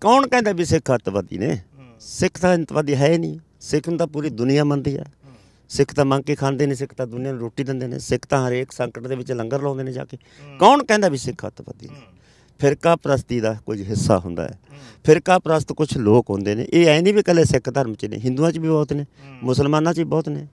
ਕੌਣ ਕਹਿੰਦਾ ਵੀ ਸਿੱਖ ਅੰਤਵਾਦੀ ਨੇ ਸਿੱਖ ਤਾਂ ਅੰਤਵਾਦੀ ਹੈ ਨਹੀਂ ਸਿੱਖ ਨੂੰ ਤਾਂ ਪੂਰੀ ਦੁਨੀਆ ਮੰਨਦੀ ਹੈ ਸਿੱਖ ਤਾਂ ਮੰਗ ਕੇ ਖਾਂਦੇ ਨੇ ਸਿੱਖ ਤਾਂ ਦੁਨੀਆ ਨੂੰ ਰੋਟੀ ਦਿੰਦੇ ਨੇ ਸਿੱਖ ਤਾਂ ਹਰੇਕ ਸੰਕਟ ਦੇ ਵਿੱਚ ਲੰਗਰ ਲਾਉਂਦੇ ਨੇ ਜਾ ਕੇ ਕੌਣ ਕਹਿੰਦਾ ਵੀ ਸਿੱਖ ਅੰਤਵਾਦੀ ਨੇ ਫਿਰਕਾ ਪ੍ਰਸਤੀ ਦਾ ਕੁਝ ਹਿੱਸਾ ਹੁੰਦਾ ਹੈ ਫਿਰਕਾ ਪ੍ਰਸਤ ਕੁਝ ਲੋਕ ਹੁੰਦੇ ਨੇ ਇਹ ਐ ਨਹੀਂ ਵੀ ਕੱਲੇ ਸਿੱਖ ਧਰਮ 'ਚ ਨੇ ਹਿੰਦੂਆਂ 'ਚ ਵੀ ਬਹੁਤ ਨੇ ਮੁਸਲਮਾਨਾਂ 'ਚ ਵੀ ਬਹੁਤ ਨੇ